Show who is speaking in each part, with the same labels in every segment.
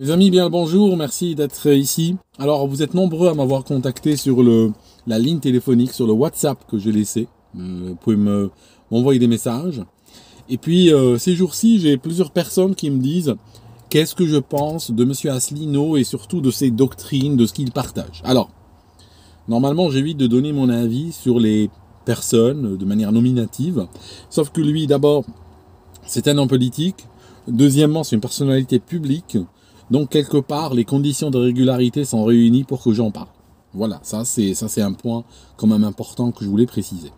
Speaker 1: Mes amis, bien le bonjour, merci d'être ici. Alors, vous êtes nombreux à m'avoir contacté sur le, la ligne téléphonique, sur le WhatsApp que j'ai laissé. Euh, vous pouvez me, m'envoyer des messages. Et puis, euh, ces jours-ci, j'ai plusieurs personnes qui me disent qu'est-ce que je pense de M. Asselineau et surtout de ses doctrines, de ce qu'il partage. Alors, normalement, j'évite de donner mon avis sur les personnes de manière nominative. Sauf que lui, d'abord, c'est un homme politique. Deuxièmement, c'est une personnalité publique. Donc quelque part, les conditions de régularité sont réunies pour que j'en parle. Voilà, ça c'est ça c'est un point quand même important que je voulais préciser.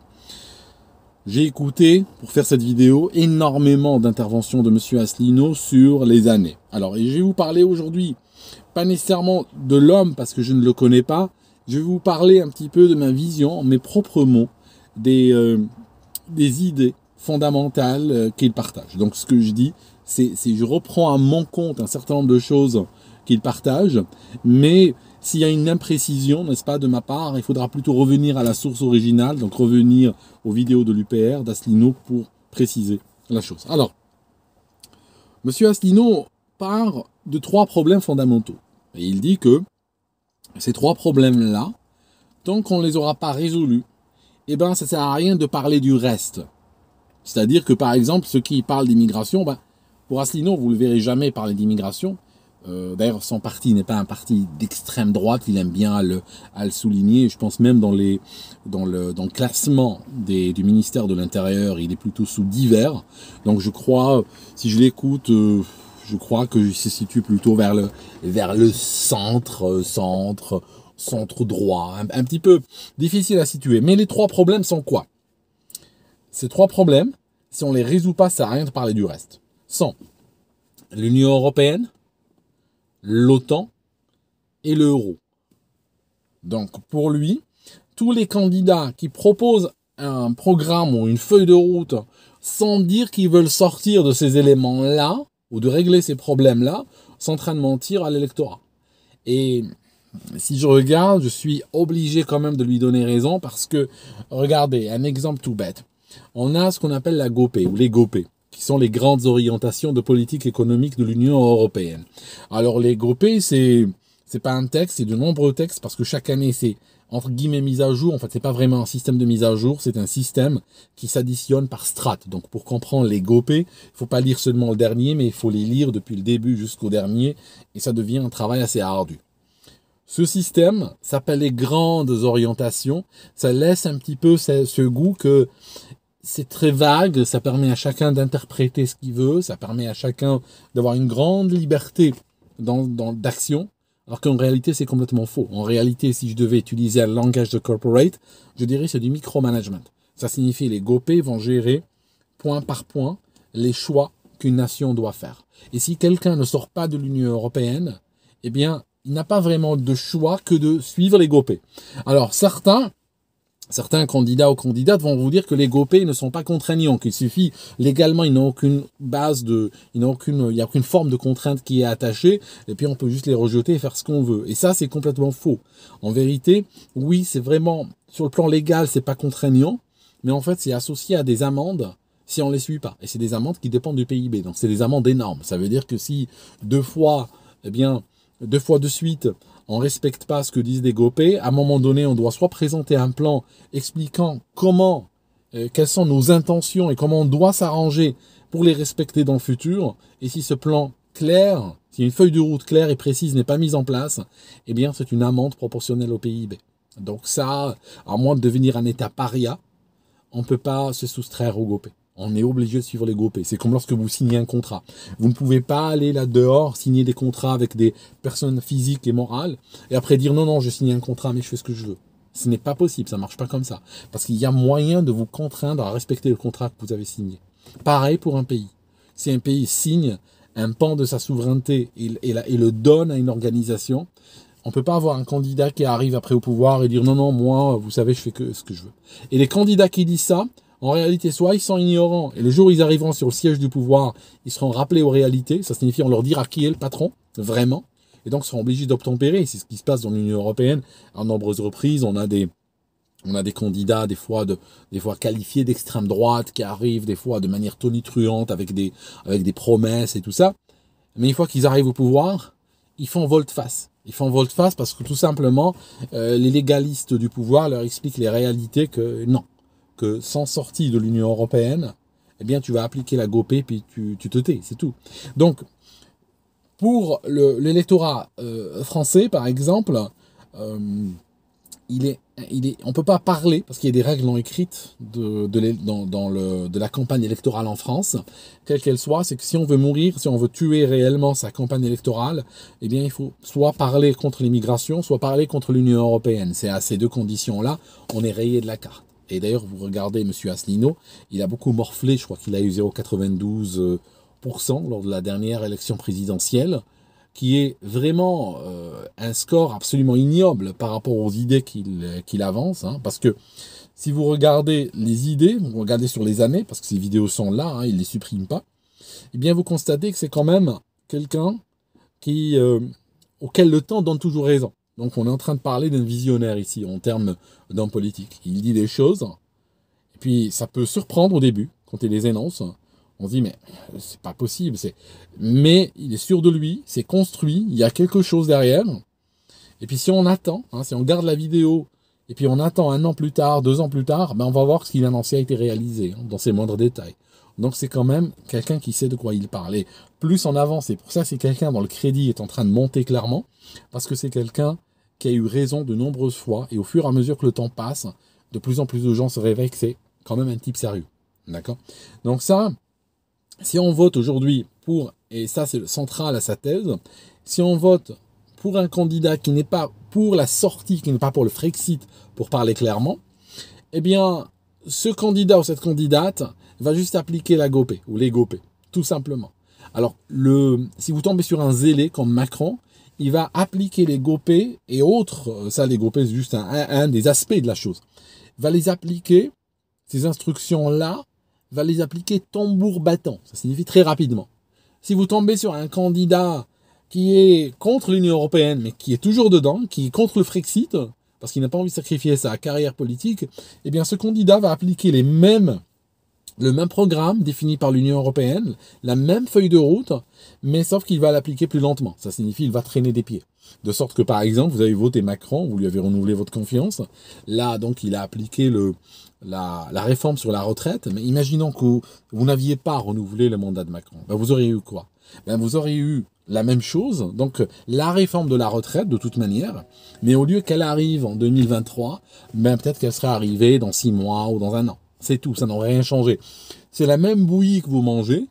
Speaker 1: J'ai écouté pour faire cette vidéo énormément d'interventions de monsieur Asselineau sur les années. Alors, je vais vous parler aujourd'hui pas nécessairement de l'homme parce que je ne le connais pas, je vais vous parler un petit peu de ma vision, mes propres mots des euh, des idées fondamentales euh, qu'il partage. Donc ce que je dis, c'est je reprends à mon compte un certain nombre de choses qu'il partage, mais s'il y a une imprécision, n'est-ce pas, de ma part, il faudra plutôt revenir à la source originale, donc revenir aux vidéos de l'UPR, d'Aslino, pour préciser la chose. Alors, Monsieur Aslino part de trois problèmes fondamentaux. Et il dit que ces trois problèmes-là, tant qu'on ne les aura pas résolus, eh ben, ça ne sert à rien de parler du reste. C'est-à-dire que, par exemple, ceux qui parlent d'immigration, ben, pour Asselineau, vous ne le verrez jamais parler d'immigration. Euh, d'ailleurs, son parti n'est pas un parti d'extrême droite. Il aime bien le, à le, souligner. Je pense même dans, les, dans, le, classement du ministère de l'Intérieur, il est plutôt sous divers. Donc je crois, si je l'écoute, euh, je crois que je se situe plutôt vers le, vers le centre, euh, centre, centre droit. Un, petit peu difficile à situer. Mais les trois problèmes sont quoi Ces trois problèmes, si on ne les résout pas, ça sert rien de parler du reste sont l'Union européenne, l'OTAN et l'euro. Donc pour lui, tous les candidats qui proposent un programme ou une feuille de route sans dire qu'ils veulent sortir de ces éléments-là ou de régler ces problèmes-là sont en train de mentir à l'électorat. Et si je regarde, je suis obligé quand même de lui donner raison parce que, regardez, un exemple tout bête. On a ce qu'on appelle la GOPE ou les GOPE qui sont les grandes orientations de politique économique de l'Union européenne. Alors les groupés, c'est c'est pas un texte, c'est de nombreux textes parce que chaque année c'est entre guillemets mise à jour. En fait, c'est pas vraiment un système de mise à jour, c'est un système qui s'additionne par strates. Donc pour comprendre les GOPÉ, il faut pas lire seulement le dernier, mais il faut les lire depuis le début jusqu'au dernier et ça devient un travail assez ardu. Ce système s'appelle les grandes orientations. Ça laisse un petit peu ce goût que c'est très vague, ça permet à chacun d'interpréter ce qu'il veut, ça permet à chacun d'avoir une grande liberté dans, d'action, alors qu'en réalité c'est complètement faux. En réalité, si je devais utiliser un langage de corporate, je dirais c'est du micromanagement. Ça signifie les gopés vont gérer point par point les choix qu'une nation doit faire. Et si quelqu'un ne sort pas de l'Union européenne, eh bien, il n'a pas vraiment de choix que de suivre les gopés Alors certains Certains candidats ou candidates vont vous dire que les goupés ne sont pas contraignants, qu'il suffit légalement, ils n'ont aucune base de, ils n'ont aucune, il n'y a aucune forme de contrainte qui est attachée, et puis on peut juste les rejeter et faire ce qu'on veut. Et ça, c'est complètement faux. En vérité, oui, c'est vraiment, sur le plan légal, c'est pas contraignant, mais en fait, c'est associé à des amendes si on les suit pas. Et c'est des amendes qui dépendent du PIB, donc c'est des amendes énormes. Ça veut dire que si deux fois, eh bien, deux fois de suite, on ne respecte pas ce que disent les GOPÉ, à un moment donné, on doit soit présenter un plan expliquant comment, euh, quelles sont nos intentions et comment on doit s'arranger pour les respecter dans le futur. Et si ce plan clair, si une feuille de route claire et précise n'est pas mise en place, eh bien, c'est une amende proportionnelle au PIB. Donc ça, à moins de devenir un État paria, on ne peut pas se soustraire aux GOPÉ on est obligé de suivre les groupes. C'est comme lorsque vous signez un contrat. Vous ne pouvez pas aller là dehors signer des contrats avec des personnes physiques et morales et après dire non, non, je signe un contrat, mais je fais ce que je veux. Ce n'est pas possible, ça marche pas comme ça. Parce qu'il y a moyen de vous contraindre à respecter le contrat que vous avez signé. Pareil pour un pays. Si un pays signe un pan de sa souveraineté et, et le donne à une organisation, on peut pas avoir un candidat qui arrive après au pouvoir et dire non, non, moi, vous savez, je fais que ce que je veux. Et les candidats qui disent ça, en réalité, soit ils sont ignorants, et le jour où ils arriveront sur le siège du pouvoir, ils seront rappelés aux réalités, ça signifie on leur dira qui est le patron, vraiment, et donc ils seront obligés d'obtempérer. C'est ce qui se passe dans l'Union européenne à nombreuses reprises. On a des, on a des candidats des fois de, des fois qualifiés d'extrême droite qui arrivent des fois de manière tonitruante avec des, avec des promesses et tout ça. Mais une fois qu'ils arrivent au pouvoir, ils font volte-face. Ils font volte-face parce que tout simplement, euh, les légalistes du pouvoir leur expliquent les réalités que non, sans sortie de l'Union européenne, eh bien, tu vas appliquer la GOP puis tu, te tais, c'est tout. Donc, pour l'électorat euh, français, par exemple, euh, il est, il est, on ne peut pas parler, parce qu'il y a des règles non écrites de, dans, dans le, de la campagne électorale en France, quelle qu'elle soit, c'est que si on veut mourir, si on veut tuer réellement sa campagne électorale, eh bien il faut soit parler contre l'immigration, soit parler contre l'Union Européenne. C'est à ces deux conditions-là, on est rayé de la carte. Et d'ailleurs, vous regardez M. Asselineau, il a beaucoup morflé, je crois qu'il a eu 0,92% euh, lors de la dernière élection présidentielle, qui est vraiment euh, un score absolument ignoble par rapport aux idées qu'il euh, avance. Hein, parce que si vous regardez les idées, vous regardez sur les années, parce que ces vidéos sont là, hein, il ne les supprime pas, eh bien vous constatez que c'est quand même quelqu'un auquel le temps donne toujours raison. Donc on est en train de parler d'un visionnaire ici, en termes d'homme politique. Il dit des choses, et puis ça peut surprendre au début, quand il les énonce. On se dit, mais c'est pas possible. C'est... Mais il est sûr de lui, c'est construit, il y a quelque chose derrière. Et puis si on attend, hein, si on garde la vidéo et puis on attend un an plus tard, deux ans plus tard, ben on va voir ce qu'il a annoncé a été réalisé hein, dans ses moindres détails. Donc c'est quand même quelqu'un qui sait de quoi il parlait. Plus en avance, et pour ça c'est quelqu'un dont le crédit est en train de monter clairement, parce que c'est quelqu'un qui a eu raison de nombreuses fois, et au fur et à mesure que le temps passe, de plus en plus de gens se réveillent que c'est quand même un type sérieux. D'accord Donc ça, si on vote aujourd'hui pour, et ça c'est le central à sa thèse, si on vote pour un candidat qui n'est pas pour la sortie, qui n'est pas pour le Frexit, pour parler clairement, eh bien, ce candidat ou cette candidate va juste appliquer la GOPÉ ou les GOPE, tout simplement. Alors, le, si vous tombez sur un zélé comme Macron, il va appliquer les GOPÉ et autres, euh, ça les GOPÉ, c'est juste un, un, des aspects de la chose, va les appliquer, ces instructions-là, va les appliquer tambour battant, ça signifie très rapidement. Si vous tombez sur un candidat qui est contre l'Union européenne, mais qui est toujours dedans, qui est contre le Frexit, parce qu'il n'a pas envie de sacrifier sa carrière politique, eh bien ce candidat va appliquer les mêmes, le même programme défini par l'Union européenne, la même feuille de route, mais sauf qu'il va l'appliquer plus lentement. Ça signifie qu'il va traîner des pieds. De sorte que, par exemple, vous avez voté Macron, vous lui avez renouvelé votre confiance. Là, donc, il a appliqué le, la, la réforme sur la retraite. Mais imaginons que vous, n'aviez pas renouvelé le mandat de Macron. Ben, vous auriez eu quoi ben, Vous auriez eu la même chose. Donc la réforme de la retraite, de toute manière, mais au lieu qu'elle arrive en 2023, ben, peut-être qu'elle serait arrivée dans six mois ou dans un an. C'est tout, ça n'aurait rien changé. C'est la même bouillie que vous mangez.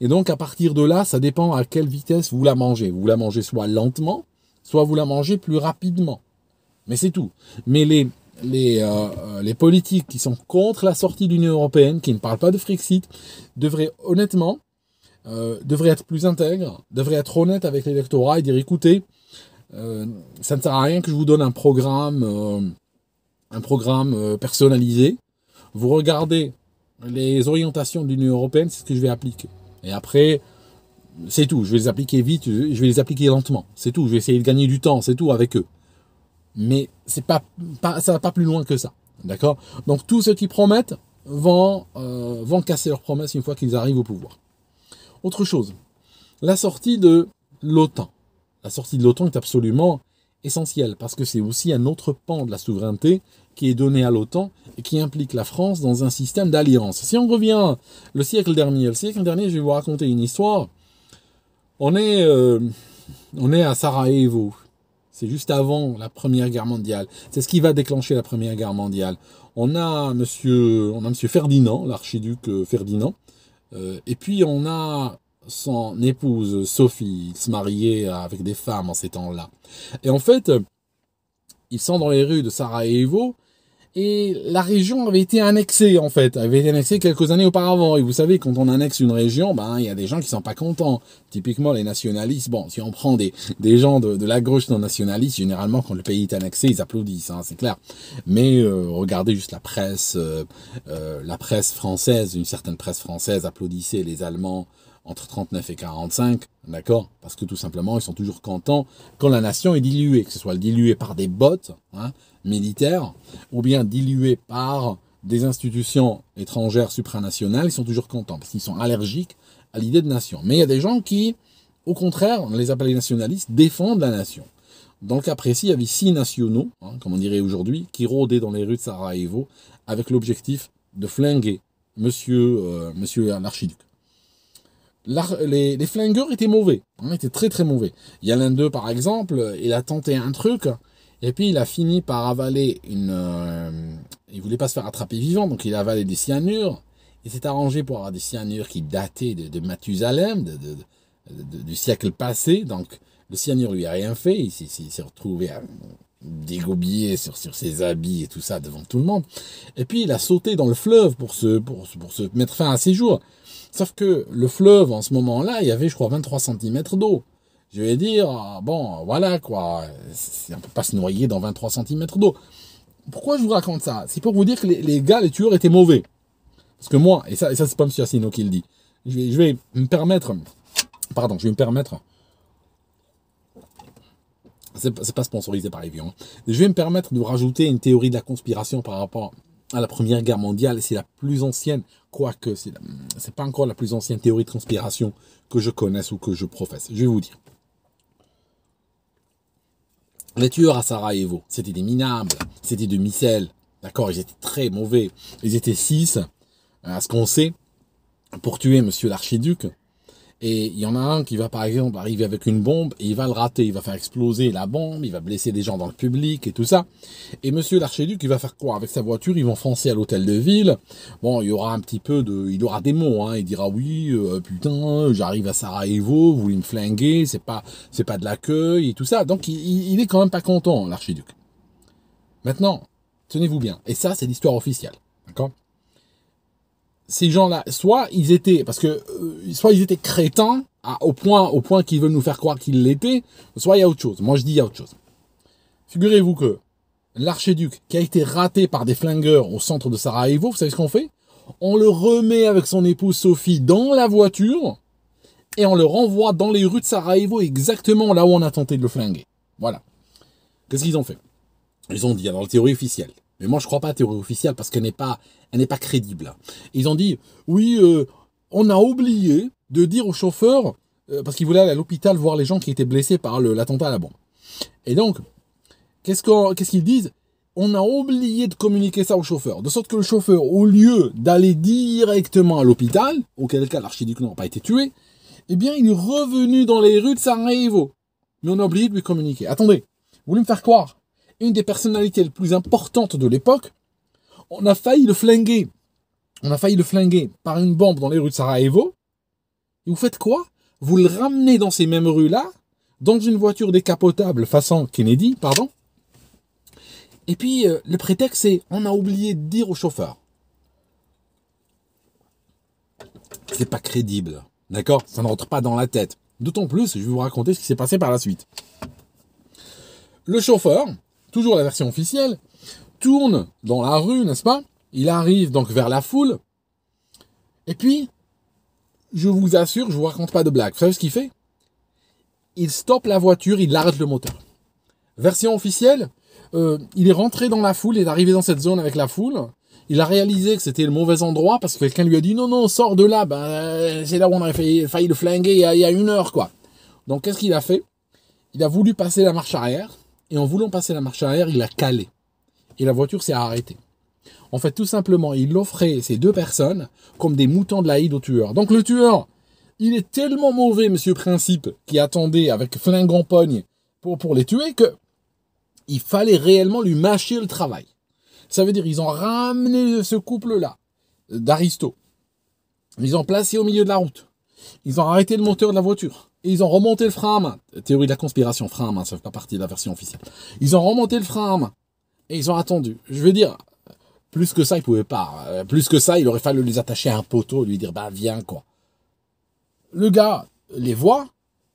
Speaker 1: Et donc à partir de là, ça dépend à quelle vitesse vous la mangez. Vous la mangez soit lentement, soit vous la mangez plus rapidement. Mais c'est tout. Mais les, les, euh, euh, les politiques qui sont contre la sortie de l'Union européenne, qui ne parlent pas de Frexit, devraient honnêtement euh, devrait être plus intègre, devrait être honnête avec l'électorat et dire écoutez, euh, ça ne sert à rien que je vous donne un programme, euh, un programme personnalisé. Vous regardez les orientations de l'Union européenne, c'est ce que je vais appliquer. Et après, c'est tout. Je vais les appliquer vite, je vais les appliquer lentement. C'est tout. Je vais essayer de gagner du temps, c'est tout avec eux. Mais c'est pas, ça va pas plus loin que ça. D'accord Donc tous ceux qui promettent vont, vont casser leurs promesses une fois qu'ils arrivent au pouvoir. Autre chose, la sortie de l'OTAN. La sortie de l'OTAN est absolument essentielle parce que c'est aussi un autre pan de la souveraineté qui est donné à l'OTAN et qui implique la France dans un système d'alliance. Si on revient le siècle dernier, le siècle dernier, je vais vous raconter une histoire. On est, euh, on est à Sarajevo. C'est juste avant la Première Guerre mondiale. C'est ce qui va déclencher la Première Guerre mondiale. On a Monsieur, on a Monsieur Ferdinand, l'archiduc euh, Ferdinand, euh, et puis on a son épouse Sophie, il se mariait avec des femmes en ces temps-là. Et en fait, euh, ils sont dans les rues de Sarajevo et la région avait été annexée en fait, Elle avait été annexée quelques années auparavant. Et vous savez, quand on annexe une région, ben il y a des gens qui sont pas contents. Typiquement les nationalistes. Bon, si on prend des, gens de, la gauche non nationalistes, généralement quand le pays est annexé, ils applaudissent, hein, c'est clair. Mais euh, regardez juste la presse, euh, euh, la presse française, une certaine presse française applaudissait les Allemands entre 39 et 45, d'accord Parce que tout simplement, ils sont toujours contents quand la nation est diluée, que ce soit diluée par des bottes, hein, militaires, ou bien dilués par des institutions étrangères supranationales, ils sont toujours contents, parce qu'ils sont allergiques à l'idée de nation. Mais il y a des gens qui, au contraire, on les appelle les nationalistes, défendent la nation. Dans le cas précis, il y avait six nationaux, hein, comme on dirait aujourd'hui, qui rôdaient dans les rues de Sarajevo avec l'objectif de flinguer monsieur, euh, monsieur l'archiduc. Les, flingueurs étaient mauvais, ils hein, étaient très très mauvais. Il y a l'un d'eux, par exemple, il a tenté un truc, et puis il a fini par avaler une. Euh, il voulait pas se faire attraper vivant, donc il a avalé des cyanures. Il s'est arrangé pour avoir des cyanures qui dataient de, Mathusalem, de, du siècle passé. Donc le cyanure lui a rien fait. Il s'est retrouvé à dégobillé sur, sur ses habits et tout ça devant tout le monde. Et puis il a sauté dans le fleuve pour se, pour se mettre fin à ses jours. Sauf que le fleuve, en ce moment-là, il y avait, je crois, 23 cm d'eau je vais dire, bon, voilà quoi, on peut pas se noyer dans 23 cm d'eau. Pourquoi je vous raconte ça C'est pour vous dire que les, gars, les tueurs étaient mauvais. Parce que moi, et ça, et ça c'est pas M. Assino qui le dit, je vais, me permettre, pardon, je vais me permettre, c'est pas sponsorisé par Evian, hein. je vais me permettre de rajouter une théorie de la conspiration par rapport à la Première Guerre mondiale, c'est la plus ancienne, quoique c'est pas encore la plus ancienne théorie de conspiration que je connaisse ou que je professe. Je vais vous dire. Les tueurs à Sarajevo, c'était des minables, c'était de micelles, d'accord Ils étaient très mauvais. Ils étaient six, à ce qu'on sait, pour tuer monsieur l'archiduc. Et il y en a un qui va par exemple arriver avec une bombe et il va le rater, il va faire exploser la bombe, il va blesser des gens dans le public et tout ça. Et monsieur l'archiduc, il va faire quoi Avec sa voiture, ils vont foncer à l'hôtel de ville. Bon, il y aura un petit peu de... Il aura des mots, hein. il dira oui, euh, putain, j'arrive à Sarajevo, vous voulez me flinguer, c'est pas, c'est pas de l'accueil et tout ça. Donc il, il est quand même pas content, l'archiduc. Maintenant, tenez-vous bien. Et ça, c'est l'histoire officielle. D'accord ces gens-là, soit ils étaient, parce que, euh, soit ils étaient crétins au point, au point qu'ils veulent nous faire croire qu'ils l'étaient, soit il y a autre chose. Moi, je dis il y a autre chose. Figurez-vous que l'archiduc qui a été raté par des flingueurs au centre de Sarajevo, vous savez ce qu'on fait On le remet avec son épouse Sophie dans la voiture et on le renvoie dans les rues de Sarajevo exactement là où on a tenté de le flinguer. Voilà. Qu'est-ce qu'ils ont fait Ils ont dit, dans la théorie officielle, mais moi, je ne crois pas à la théorie officielle parce qu'elle n'est pas, n'est pas crédible. Ils ont dit, oui, euh, on a oublié de dire au chauffeur, euh, parce qu'il voulait aller à l'hôpital voir les gens qui étaient blessés par l'attentat à la bombe. Et donc, qu'est-ce qu'ils disent On a oublié de communiquer ça au chauffeur. De sorte que le chauffeur, au lieu d'aller directement à l'hôpital, auquel cas l'archiduc n'aurait pas été tué, eh bien, il est revenu dans les rues de Sarajevo. Mais on a oublié de lui communiquer. Attendez, vous voulez me faire croire une des personnalités les plus importantes de l'époque, on a failli le flinguer. On a failli le flinguer par une bombe dans les rues de Sarajevo. Et vous faites quoi Vous le ramenez dans ces mêmes rues-là, dans une voiture décapotable façon Kennedy, pardon. Et puis, euh, le prétexte, c'est on a oublié de dire au chauffeur. C'est pas crédible. D'accord Ça ne rentre pas dans la tête. D'autant plus, je vais vous raconter ce qui s'est passé par la suite. Le chauffeur, toujours la version officielle, tourne dans la rue, n'est-ce pas Il arrive donc vers la foule. Et puis, je vous assure, je vous raconte pas de blague. Vous savez ce qu'il fait Il stoppe la voiture, il arrête le moteur. Version officielle, euh, il est rentré dans la foule, il est arrivé dans cette zone avec la foule. Il a réalisé que c'était le mauvais endroit parce que quelqu'un lui a dit non, non, sors de là, ben, c'est là où on avait failli, le flinguer il y, a, il y, a, une heure, quoi. Donc qu'est-ce qu'il a fait Il a voulu passer la marche arrière et en voulant passer la marche arrière, il a calé. Et la voiture s'est arrêtée. En fait, tout simplement, il offrait ces deux personnes comme des moutons de la au tueur. Donc le tueur, il est tellement mauvais, monsieur Principe, qui attendait avec flingue en pogne pour, pour les tuer, que il fallait réellement lui mâcher le travail. Ça veut dire, ils ont ramené ce couple-là, d'Aristo. Ils ont placé au milieu de la route. Ils ont arrêté le moteur de la voiture. Et ils ont remonté le frein à main. Théorie de la conspiration, frein à main, ça fait pas partie de la version officielle. Ils ont remonté le frein à main. Et ils ont attendu. Je veux dire, plus que ça, ils pouvaient pas. Euh, plus que ça, il aurait fallu les attacher à un poteau et lui dire, bah viens quoi. Le gars les voit,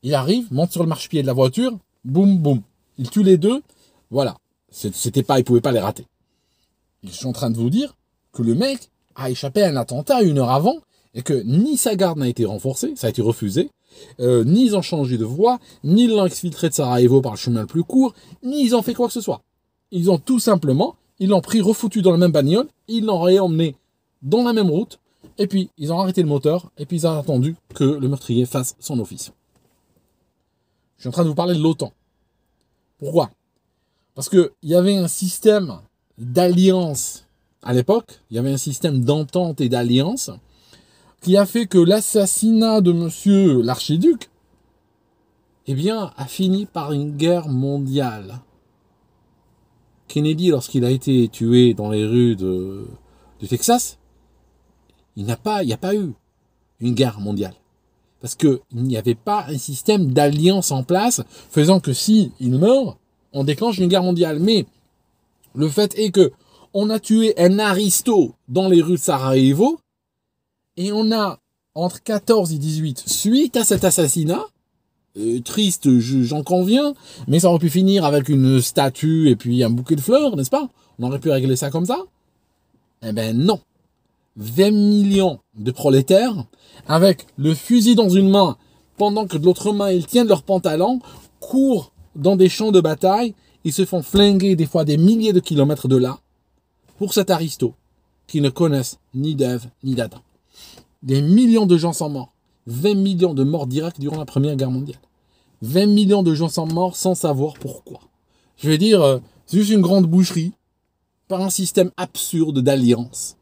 Speaker 1: il arrive, monte sur le marchepied de la voiture, boum boum. Il tue les deux, voilà. C'était pas, il pouvait pas les rater. Ils sont en train de vous dire que le mec a échappé à un attentat une heure avant et que ni sa garde n'a été renforcée, ça a été refusé, euh, ni ils ont changé de voie, ni ils l'ont exfiltré de Sarajevo par le chemin le plus court, ni ils ont fait quoi que ce soit. Ils ont tout simplement, ils l'ont pris refoutu dans la même bagnole, ils l'ont réemmené dans la même route, et puis ils ont arrêté le moteur, et puis ils ont attendu que le meurtrier fasse son office. Je suis en train de vous parler de l'OTAN. Pourquoi Parce qu'il y avait un système d'alliance à l'époque, il y avait un système d'entente et d'alliance, qui a fait que l'assassinat de monsieur l'archiduc, eh bien, a fini par une guerre mondiale. Kennedy, lorsqu'il a été tué dans les rues de, du Texas, il n'y a, pas, il a pas eu une guerre mondiale. Parce qu'il n'y avait pas un système d'alliance en place faisant que si il meurt, on déclenche une guerre mondiale. Mais le fait est que on a tué un aristo dans les rues de Sarajevo, et on a entre 14 et 18, suite à cet assassinat, euh, triste, j'en conviens, mais ça aurait pu finir avec une statue et puis un bouquet de fleurs, n'est-ce pas On aurait pu régler ça comme ça Eh ben non. 20 millions de prolétaires, avec le fusil dans une main, pendant que de l'autre main ils tiennent leurs pantalons, courent dans des champs de bataille, ils se font flinguer des fois des milliers de kilomètres de là, pour cet aristo, qui ne connaissent ni d'Ève ni d'Adam. Des millions de gens sont morts. 20 millions de morts directs durant la Première Guerre mondiale. 20 millions de gens sont morts sans savoir pourquoi. Je veux dire, euh, c'est juste une grande boucherie par un système absurde d'alliance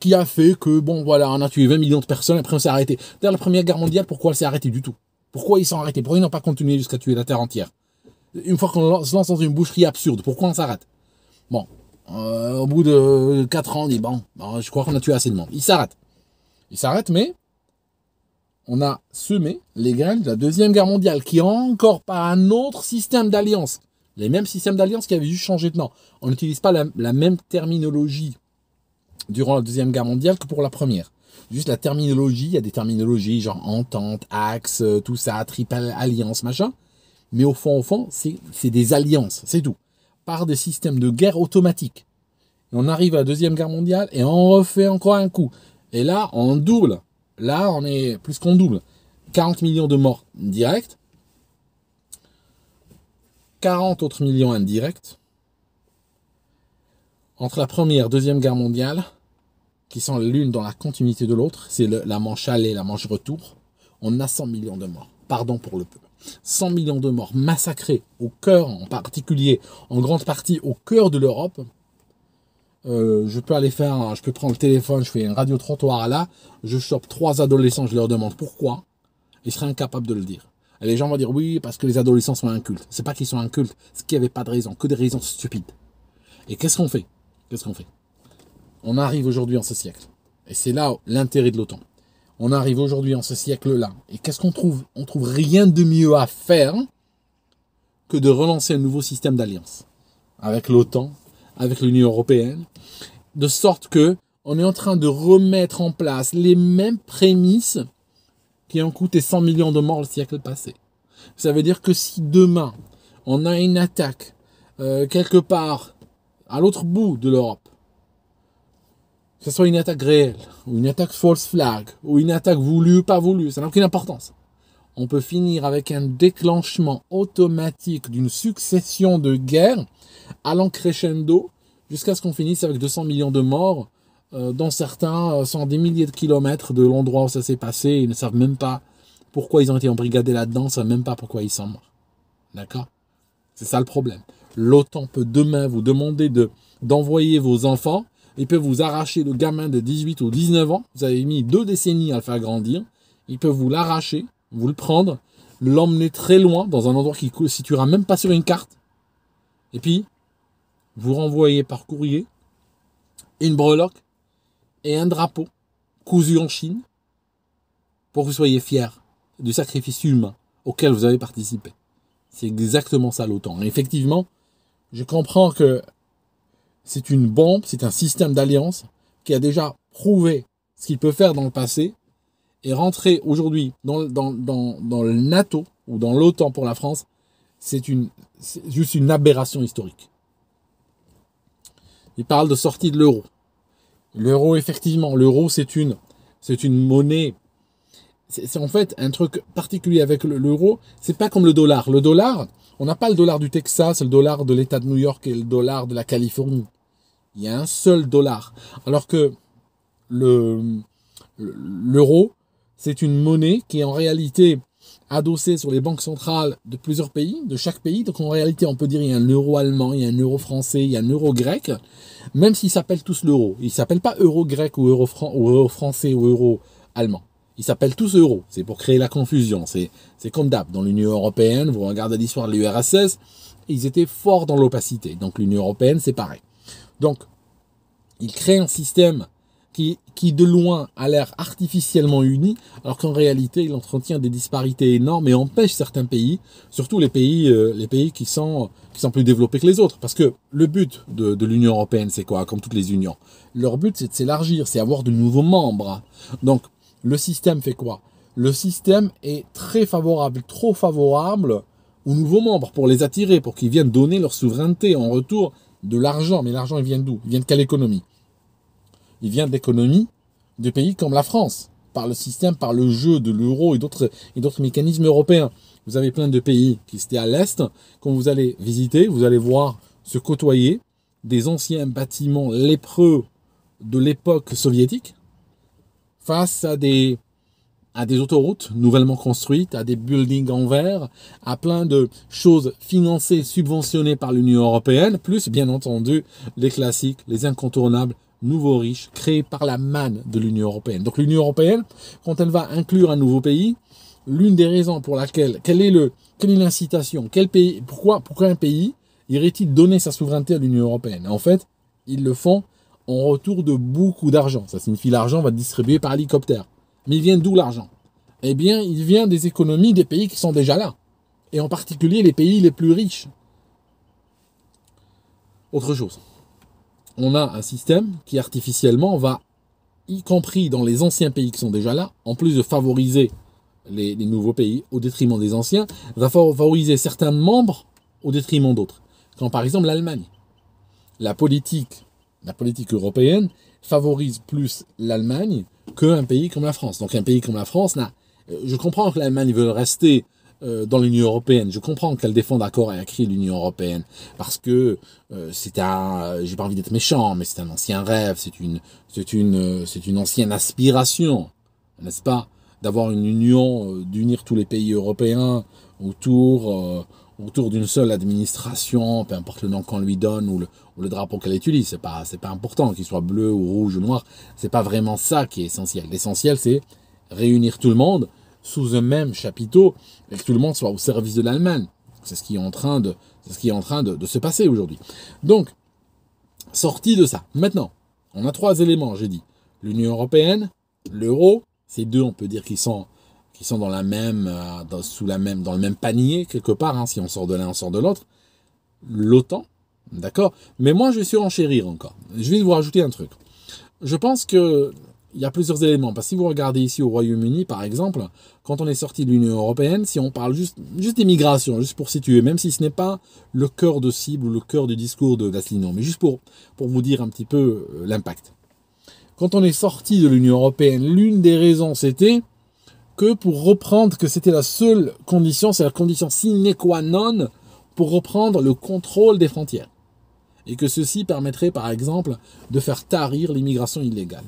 Speaker 1: qui a fait que, bon, voilà, on a tué 20 millions de personnes, après on s'est arrêté. D'ailleurs, la Première Guerre mondiale, pourquoi elle s'est arrêtée du tout Pourquoi ils sont arrêtés Pourquoi ils n'ont pas continué jusqu'à tuer la Terre entière Une fois qu'on se lance dans une boucherie absurde, pourquoi on s'arrête Bon, euh, au bout de 4 ans, on dit, bon, je crois qu'on a tué assez de monde. Ils s'arrêtent. Il s'arrête, mais on a semé les graines de la Deuxième Guerre mondiale, qui encore par un autre système d'alliance, les mêmes systèmes d'alliance qui avaient juste changé de nom. On n'utilise pas la, la, même terminologie durant la Deuxième Guerre mondiale que pour la Première. Juste la terminologie, il y a des terminologies genre entente, axe, euh, tout ça, triple alliance, machin. Mais au fond, au fond, c'est des alliances, c'est tout. Par des systèmes de guerre automatiques. on arrive à la Deuxième Guerre mondiale et on refait encore un coup. Et là, on double. Là, on est plus qu'on double. 40 millions de morts directs. 40 autres millions indirects. Entre la première et la deuxième guerre mondiale, qui sont l'une dans la continuité de l'autre, c'est la manche aller, la manche retour, on a 100 millions de morts. Pardon pour le peu. 100 millions de morts massacrés au cœur, en particulier, en grande partie au cœur de l'Europe, euh, je peux aller faire, je peux prendre le téléphone, je fais une radio trottoir là, je chope trois adolescents, je leur demande pourquoi, ils seraient incapables de le dire. Et les gens vont dire oui parce que les adolescents sont incultes. C'est pas qu'ils sont incultes, c'est qu'il n'y avait pas de raison, que des raisons stupides. Et qu'est-ce qu'on fait Qu'est-ce qu'on fait On arrive aujourd'hui en ce siècle, et c'est là l'intérêt de l'OTAN. On arrive aujourd'hui en ce siècle-là, et qu'est-ce qu'on trouve On trouve rien de mieux à faire que de relancer un nouveau système d'alliance avec l'OTAN avec l'Union européenne, de sorte que on est en train de remettre en place les mêmes prémices qui ont coûté 100 millions de morts le siècle passé. Ça veut dire que si demain on a une attaque euh, quelque part à l'autre bout de l'Europe, que ce soit une attaque réelle, ou une attaque false flag, ou une attaque voulue ou pas voulue, ça n'a aucune importance on peut finir avec un déclenchement automatique d'une succession de guerres allant crescendo jusqu'à ce qu'on finisse avec 200 millions de morts, euh, dont certains euh, sont des milliers de kilomètres de l'endroit où ça s'est passé, ils ne savent même pas pourquoi ils ont été embrigadés là-dedans, ils ne savent même pas pourquoi ils sont morts. D'accord C'est ça le problème. L'OTAN peut demain vous demander de d'envoyer vos enfants, il peut vous arracher le gamin de 18 ou 19 ans, vous avez mis deux décennies à le faire grandir, il peut vous l'arracher, vous le prendre, l'emmener très loin, dans un endroit qui ne situera même pas sur une carte, et puis vous renvoyez par courrier une breloque et un drapeau cousu en Chine pour que vous soyez fier du sacrifice humain auquel vous avez participé. C'est exactement ça l'OTAN. Effectivement, je comprends que c'est une bombe, c'est un système d'alliance qui a déjà prouvé ce qu'il peut faire dans le passé et rentrer aujourd'hui dans, le NATO ou dans l'OTAN pour la France, c'est une, juste une aberration historique. Il parle de sortie de l'euro. L'euro, effectivement, l'euro, c'est une, c'est une monnaie. C'est en fait un truc particulier avec l'euro. C'est pas comme le dollar. Le dollar, on n'a pas le dollar du Texas, le dollar de l'État de New York et le dollar de la Californie. Il y a un seul dollar. Alors que le l'euro, c'est une monnaie qui est en réalité adossée sur les banques centrales de plusieurs pays, de chaque pays. Donc en réalité, on peut dire qu'il y a un euro allemand, il y a un euro français, il y a un euro grec, même s'ils s'appellent tous l'euro. Ils ne s'appellent pas euro grec ou euro, ou français ou euro allemand. Ils s'appellent tous euros. C'est pour créer la confusion. C'est comme d'hab. Dans l'Union européenne, vous regardez l'histoire de l'URSS, ils étaient forts dans l'opacité. Donc l'Union européenne, c'est pareil. Donc, ils créent un système qui, de loin a l'air artificiellement uni, alors qu'en réalité il entretient des disparités énormes et empêche certains pays, surtout les pays, euh, les pays qui sont plus développés que les autres. Parce que le but de, l'Union européenne, c'est quoi Comme toutes les unions, leur but c'est de s'élargir, c'est avoir de nouveaux membres. Donc le système fait quoi Le système est très favorable, trop favorable aux nouveaux membres pour les attirer, pour qu'ils viennent donner leur souveraineté en retour de l'argent. Mais l'argent, il vient d'où Il vient de quelle économie il vient d'économies de pays comme la France, par le système, par le jeu de l'euro et d'autres, d'autres mécanismes européens. Vous avez plein de pays qui étaient à l'Est. Quand vous allez visiter, vous allez voir se côtoyer des anciens bâtiments lépreux de l'époque soviétique face à des, à des autoroutes nouvellement construites, à des buildings en verre, à plein de choses financées, subventionnées par l'Union européenne, plus bien entendu les classiques, les incontournables nouveaux riches créés par la manne de l'Union européenne. Donc l'Union européenne, quand elle va inclure un nouveau pays, l'une des raisons pour laquelle, quelle est le, l'incitation, quel pays, pourquoi, pourquoi un pays irait-il donner sa souveraineté à l'Union européenne En fait, ils le font en retour de beaucoup d'argent. Ça signifie l'argent va être distribué par hélicoptère. Mais il vient d'où l'argent Eh bien, il vient des économies des pays qui sont déjà là, et en particulier les pays les plus riches. Autre chose on a un système qui artificiellement va, y compris dans les anciens pays qui sont déjà là, en plus de favoriser les, nouveaux pays au détriment des anciens, va favoriser certains membres au détriment d'autres. Quand par exemple l'Allemagne, la politique, la politique européenne favorise plus l'Allemagne qu'un pays comme la France. Donc un pays comme la France, euh, je comprends que l'Allemagne veut rester euh, dans l'Union européenne. Je comprends qu'elle défende à corps et à cri l'Union européenne parce que euh, c'est un, j'ai pas envie d'être méchant, mais c'est un ancien rêve, c'est une, c'est une, c'est une ancienne aspiration, n'est-ce pas, d'avoir une union, euh, d'unir tous les pays européens autour autour d'une seule administration, peu importe le nom qu'on lui donne ou le, le drapeau qu'elle utilise, c'est pas c'est pas important qu'il soit bleu ou rouge ou noir, c'est pas vraiment ça qui est essentiel. L'essentiel c'est réunir tout le monde sous un même chapiteau et que tout le monde soit au service de l'Allemagne. C'est ce qui est en train de, ce qui est en train de, se passer aujourd'hui. Donc, sorti de ça. Maintenant, on a trois éléments, j'ai dit. L'Union européenne, l'euro, ces deux, on peut dire qu'ils sont, qui sont dans la même, euh, sous la même, dans le même panier quelque part. Hein. si on sort de l'un, on sort de l'autre. L'OTAN, d'accord. Mais moi, je vais surenchérir encore. Je vais vous rajouter un truc. Je pense que il y a plusieurs éléments. Parce que si vous regardez ici au Royaume-Uni, par exemple, quand on est sorti de l'Union européenne, si on parle juste, d'immigration, juste pour situer, même si ce n'est pas le cœur de cible ou le cœur du discours de Vassilino, mais juste pour vous dire un petit peu euh, l'impact. Quand on est sorti de l'Union européenne, l'une des raisons c'était que pour reprendre, que c'était la seule condition, c'est la condition sine qua non pour reprendre le contrôle des frontières. Et que ceci permettrait par exemple de faire tarir l'immigration illégale.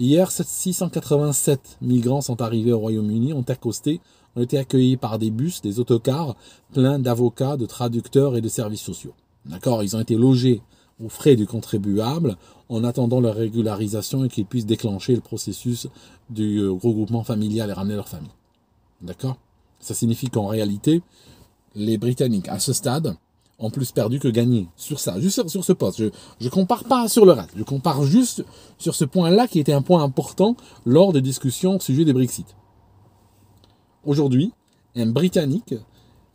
Speaker 1: Hier, 687 migrants sont arrivés au Royaume-Uni, ont accosté, ont été accueillis par des bus, des autocars, pleins d'avocats, de traducteurs et de services sociaux. D'accord Ils ont été logés aux frais du contribuable en attendant leur régularisation et qu'ils puissent déclencher le processus du euh, regroupement familial et ramener leur famille. D'accord Ça signifie qu'en réalité, les Britanniques, à ce stade, en plus perdu que gagné sur ça, juste sur, ce poste. Je ne compare pas sur le reste, je compare juste sur ce point-là qui était un point important lors des discussions au sujet des Brexit. Aujourd'hui, un Britannique,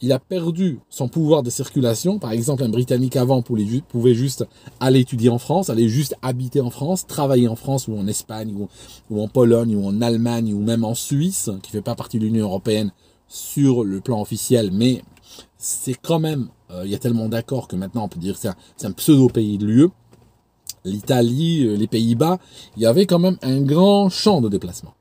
Speaker 1: il a perdu son pouvoir de circulation. Par exemple, un Britannique avant pouvait juste aller étudier en France, aller juste habiter en France, travailler en France ou en Espagne ou, en Pologne ou en Allemagne ou même en Suisse, qui fait pas partie de l'Union européenne sur le plan officiel, mais c'est quand même, euh, il y a tellement d'accords que maintenant on peut dire que c'est un, pseudo-pays de lieu. L'Italie, euh, les Pays-Bas, il y avait quand même un grand champ de déplacement.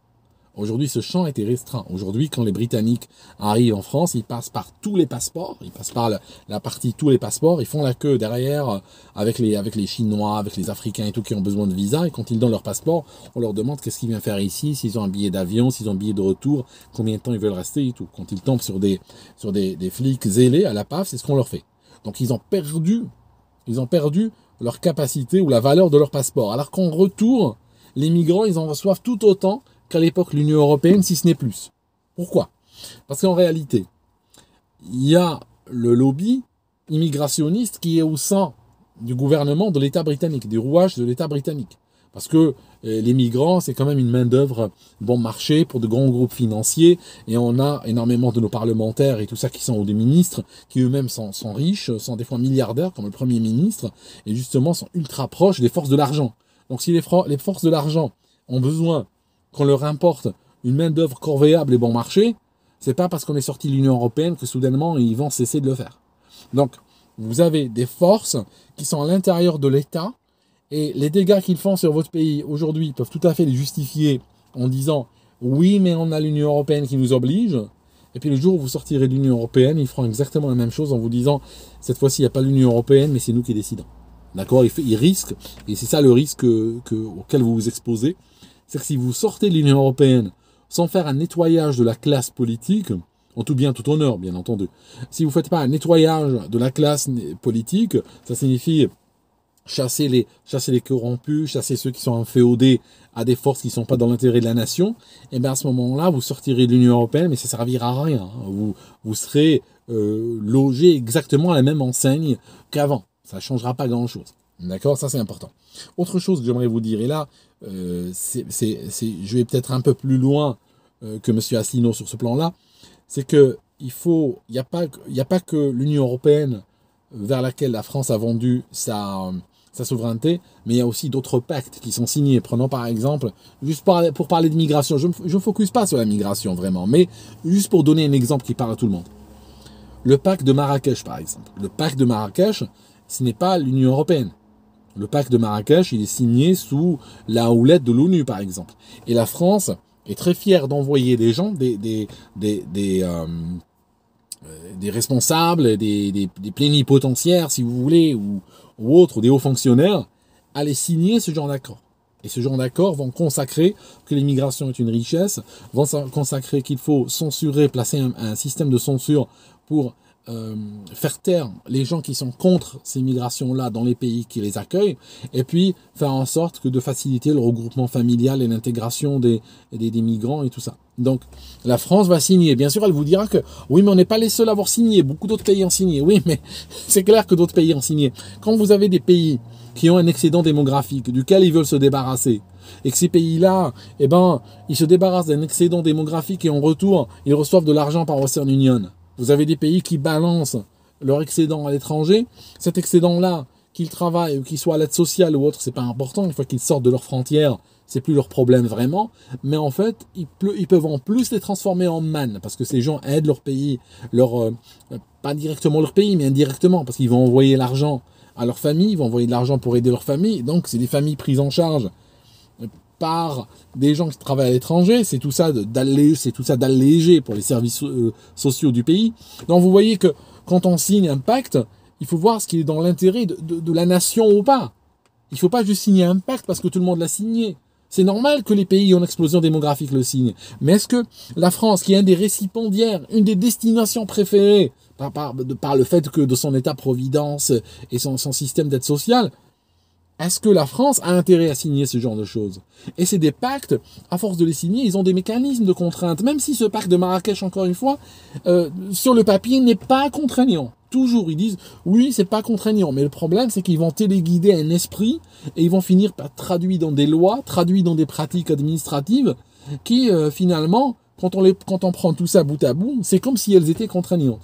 Speaker 1: Aujourd'hui, ce champ était restreint. Aujourd'hui, quand les Britanniques arrivent en France, ils passent par tous les passeports, ils passent par la, partie tous les passeports, ils font la queue derrière euh, avec les, avec les Chinois, avec les Africains et tout qui ont besoin de visa. Et quand ils donnent leur passeport, on leur demande qu'est-ce qu'ils viennent faire ici, s'ils ont un billet d'avion, s'ils ont un billet de retour, combien de temps ils veulent rester et tout. Quand ils tombent sur des, sur des, des flics zélés à la PAF, c'est ce qu'on leur fait. Donc ils ont perdu, ils ont perdu leur capacité ou la valeur de leur passeport. Alors qu'en retour, les migrants, ils en reçoivent tout autant à l'époque l'Union européenne, si ce n'est plus. Pourquoi Parce qu'en réalité, il y a le lobby immigrationniste qui est au sein du gouvernement de l'État britannique, des rouages de l'État britannique. Parce que euh, les migrants, c'est quand même une main-d'œuvre bon marché pour de grands groupes financiers. Et on a énormément de nos parlementaires et tout ça qui sont des ministres, qui eux-mêmes sont, riches, sont des fois milliardaires, comme le Premier ministre, et justement sont ultra proches des forces de l'argent. Donc si les forces de l'argent ont besoin qu'on leur importe une main-d'œuvre corvéable et bon marché, c'est pas parce qu'on est sorti de l'Union européenne que soudainement ils vont cesser de le faire. Donc, vous avez des forces qui sont à l'intérieur de l'État et les dégâts qu'ils font sur votre pays aujourd'hui peuvent tout à fait les justifier en disant oui, mais on a l'Union européenne qui nous oblige. Et puis le jour où vous sortirez de l'Union européenne, ils feront exactement la même chose en vous disant cette fois-ci, il n'y a pas l'Union européenne, mais c'est nous qui décidons. D'accord ils, risquent, et c'est ça le risque auquel vous vous exposez. C'est-à-dire si vous sortez de l'Union européenne sans faire un nettoyage de la classe politique, en tout bien, tout honneur, bien entendu. Si vous ne faites pas un nettoyage de la classe politique, ça signifie chasser les, chasser les corrompus, chasser ceux qui sont inféodés à des forces qui ne sont pas dans l'intérêt de la nation, et eh bien à ce moment-là, vous sortirez de l'Union Européenne, mais ça ne servira à rien. Hein. Vous, serez euh, logé exactement à la même enseigne qu'avant. Ça ne changera pas grand-chose. D'accord Ça, c'est important. Autre chose que j'aimerais vous dire, et là, euh, c'est, je vais peut-être un peu plus loin euh, que M. Asselineau sur ce plan-là, c'est qu'il faut, il n'y a, pas, a pas que l'Union européenne euh, vers laquelle la France a vendu sa, sa souveraineté, mais il y a aussi d'autres pactes qui sont signés. Prenons par exemple, juste pour parler de migration, je ne me focus pas sur la migration vraiment, mais juste pour donner un exemple qui parle à tout le monde. Le pacte de Marrakech, par exemple. Le pacte de Marrakech, ce n'est pas l'Union européenne le pacte de Marrakech, il est signé sous la houlette de l'ONU, par exemple. Et la France est très fière d'envoyer des gens, des, des, des, euh, euh, responsables, des, des, plénipotentiaires, si vous voulez, ou, ou autres, des hauts fonctionnaires, à les signer ce genre d'accord. Et ce genre d'accord vont consacrer que l'immigration est une richesse, vont consacrer qu'il faut censurer, placer un système de censure pour euh, faire taire les gens qui sont contre ces migrations-là dans les pays qui les accueillent, et puis faire en sorte que de faciliter le regroupement familial et l'intégration des, migrants et tout ça. Donc la France va signer. Bien sûr, elle vous dira que oui, mais on n'est pas les seuls à avoir signé. Beaucoup d'autres pays ont signé. Oui, mais c'est clair que d'autres pays ont signé. Quand vous avez des pays qui ont un excédent démographique duquel ils veulent se débarrasser, et que ces pays-là, eh ben, ils se débarrassent d'un excédent démographique et en retour, ils reçoivent de l'argent par Western Union. Vous avez des pays qui balancent leur excédent à l'étranger. Cet excédent-là, qu'ils travaillent ou qu'ils soient à l'aide sociale ou autre, c'est pas important. Une fois qu'ils sortent de leurs frontières, c'est plus leur problème vraiment. Mais en fait, ils, peuvent en plus les transformer en manne parce que ces gens aident leur pays, leur euh, pas directement leur pays, mais indirectement parce qu'ils vont envoyer l'argent à leur famille, ils vont envoyer de l'argent pour aider leur famille. Donc, c'est des familles prises en charge par des gens qui travaillent à l'étranger, c'est tout ça c'est tout ça d'alléger pour les services euh, sociaux du pays. Donc vous voyez que quand on signe un pacte, il faut voir ce qui est dans l'intérêt de, la nation ou pas. Il faut pas juste signer un pacte parce que tout le monde l'a signé. C'est normal que les pays en explosion démographique le signent. Mais est-ce que la France, qui est un des récipiendaires, une des destinations préférées par, le fait que de son état-providence et son système d'aide sociale, est-ce que la France a intérêt à signer ce genre de choses Et c'est des pactes, à force de les signer, ils ont des mécanismes de contrainte, même si ce pacte de Marrakech, encore une fois, euh, sur le papier, n'est pas contraignant. Toujours, ils disent, oui, c'est pas contraignant, mais le problème, c'est qu'ils vont téléguider un esprit, et ils vont finir par traduit dans des lois, traduit dans des pratiques administratives, qui, euh, finalement, quand on, les, quand on prend tout ça bout à bout, c'est comme si elles étaient contraignantes.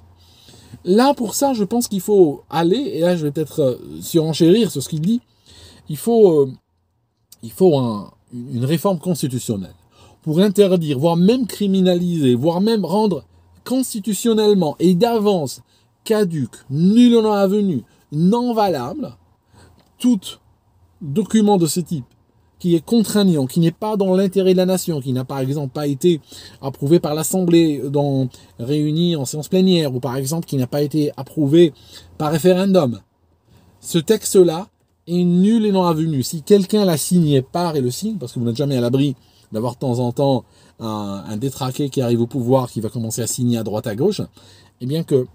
Speaker 1: Là, pour ça, je pense qu'il faut aller, et là, je vais peut-être euh, surenchérir sur ce qu'il dit, il faut, euh, il faut une réforme constitutionnelle pour interdire, voire même criminaliser, voire même rendre constitutionnellement et d'avance caduque, nul en avenu, non valable, tout document de ce type qui est contraignant, qui n'est pas dans l'intérêt de la nation, qui n'a par exemple pas été approuvé par l'Assemblée dans réunie en séance plénière, ou par exemple qui n'a pas été approuvé par référendum. Ce texte-là et nul et non avenu. Si quelqu'un la signe par et le signe, parce que vous n'êtes jamais à l'abri d'avoir de temps en temps un, détraqué qui arrive au pouvoir, qui va commencer à signer à droite à gauche, eh bien que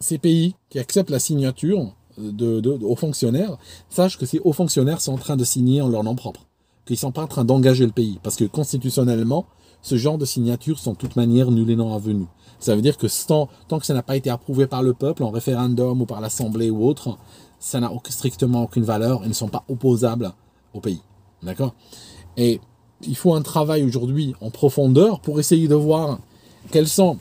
Speaker 1: ces pays qui acceptent la signature de, hauts fonctionnaires sachent que ces hauts fonctionnaires sont en train de signer en leur nom propre, qu'ils sont pas en train d'engager le pays, parce que constitutionnellement, ce genre de signatures sont de toute manière nul et non avenu. Ça veut dire que tant, tant que ça n'a pas été approuvé par le peuple en référendum ou par l'Assemblée ou autre, ça n'a strictement aucune valeur ils ne sont pas opposables au pays. D'accord Et il faut un travail aujourd'hui en profondeur pour essayer de voir quels sont,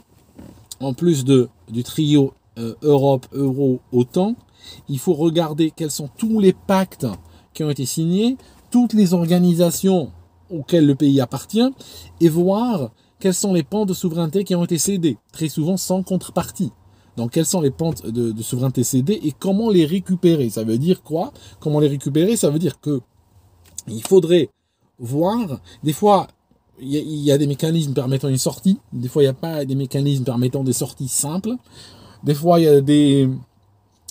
Speaker 1: en plus de, du trio euh, Europe, Euro, OTAN, il faut regarder quels sont tous les pactes qui ont été signés, toutes les organisations auxquelles le pays appartient, et voir quels sont les pans de souveraineté qui ont été cédés, très souvent sans contrepartie quelles sont les pentes de, souveraineté cédée et comment les récupérer. Ça veut dire quoi Comment les récupérer Ça veut dire que il faudrait voir, des fois, il y, a des mécanismes permettant une sortie, des fois il n'y a pas des mécanismes permettant des sorties simples, des fois il y a des...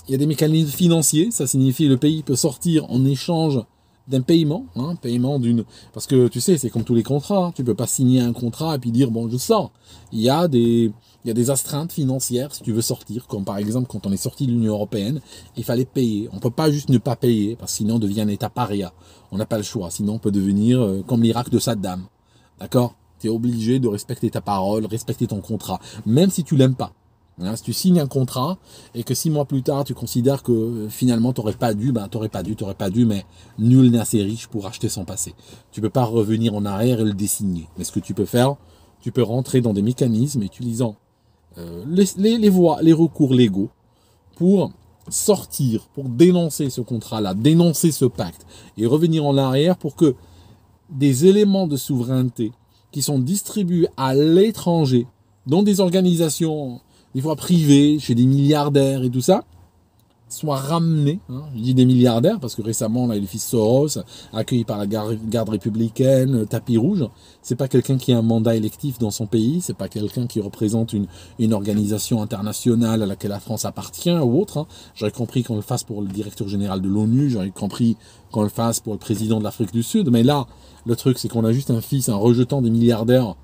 Speaker 1: Il y a des mécanismes financiers, ça signifie le pays peut sortir en échange d'un paiement, hein, paiement d'une. Parce que tu sais, c'est comme tous les contrats. Hein. Tu peux pas signer un contrat et puis dire bon, je sors. Il y a des, il y a des astreintes financières si tu veux sortir. Comme par exemple quand on est sorti de l'Union européenne, il fallait payer. On peut pas juste ne pas payer parce que sinon on devient un État paria. On n'a pas le choix. Sinon on peut devenir euh, comme l'Irak de Saddam. D'accord tu es obligé de respecter ta parole, respecter ton contrat, même si tu l'aimes pas. Hein, si tu signes un contrat et que six mois plus tard tu considères que euh, finalement tu n'aurais pas dû, ben bah, n'aurais pas dû, t'aurais pas dû, mais nul n'est assez riche pour acheter son passé. Tu ne peux pas revenir en arrière et le désigner. Mais ce que tu peux faire, tu peux rentrer dans des mécanismes utilisant euh, les, les, voies, les recours légaux pour sortir, pour dénoncer ce contrat-là, dénoncer ce pacte et revenir en arrière pour que des éléments de souveraineté qui sont distribués à l'étranger dans des organisations des fois chez des milliardaires et tout ça, soit ramené' hein. je dis des milliardaires parce que récemment, là, le fils Soros, accueilli par la garde républicaine, euh, tapis rouge, c'est pas quelqu'un qui a un mandat électif dans son pays, c'est pas quelqu'un qui représente une, organisation internationale à laquelle la France appartient ou autre. Hein. J'aurais compris qu'on le fasse pour le directeur général de l'ONU, j'aurais compris qu'on le fasse pour le président de l'Afrique du Sud, mais là, le truc, c'est qu'on a juste un fils, un rejetant des milliardaires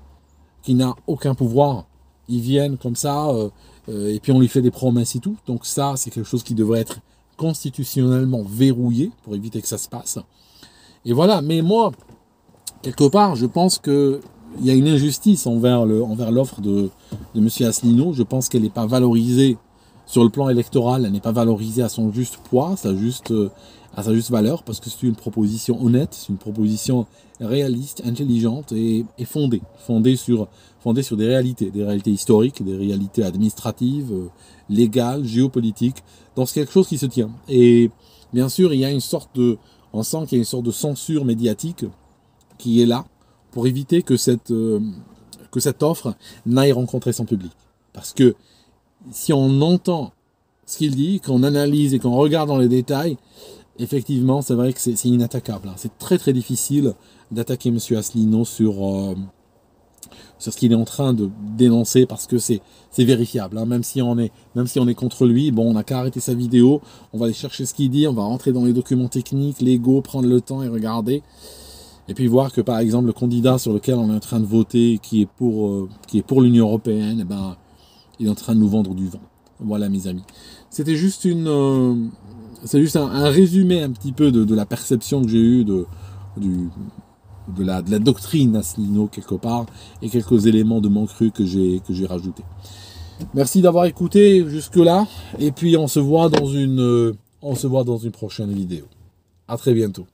Speaker 1: qui n'a aucun pouvoir ils viennent comme ça, euh, euh, et puis on lui fait des promesses et tout. Donc ça, c'est quelque chose qui devrait être constitutionnellement verrouillé pour éviter que ça se passe. Et voilà, mais moi, quelque part, je pense qu'il y a une injustice envers le, envers l'offre de, M. Asselineau. Je pense qu'elle n'est pas valorisée sur le plan électoral, elle n'est pas valorisée à son juste poids. Ça juste, euh, à sa juste valeur parce que c'est une proposition honnête, c'est une proposition réaliste, intelligente et, fondée, fondée sur, fondée sur des réalités, des réalités historiques, des réalités administratives, euh, légales, géopolitiques. Donc c'est quelque chose qui se tient. Et bien sûr, il y a une sorte de, on sent qu'il y a une sorte de censure médiatique qui est là pour éviter que cette, euh, que cette offre n'aille rencontrer son public. Parce que si on entend ce qu'il dit, qu'on analyse et qu'on regarde dans les détails, effectivement, c'est vrai que c'est inattaquable. Hein. C'est très très difficile d'attaquer M. Asselineau sur, euh, sur ce qu'il est en train de dénoncer parce que c'est vérifiable. Hein. Même, si on est, même si on est contre lui, bon, on n'a qu'à arrêter sa vidéo, on va aller chercher ce qu'il dit, on va rentrer dans les documents techniques, légaux, prendre le temps et regarder. Et puis voir que par exemple le candidat sur lequel on est en train de voter, qui est pour, euh, pour l'Union Européenne, eh ben, il est en train de nous vendre du vent. Voilà mes amis. C'était juste une... Euh, c'est juste un, résumé un petit peu de, la perception que j'ai eue de, de, la, de la doctrine Asselineau quelque part et quelques éléments de mon cru que j'ai, que j'ai rajouté. Merci d'avoir écouté jusque-là et puis on se voit dans une, euh, on se voit dans une prochaine vidéo. À très bientôt.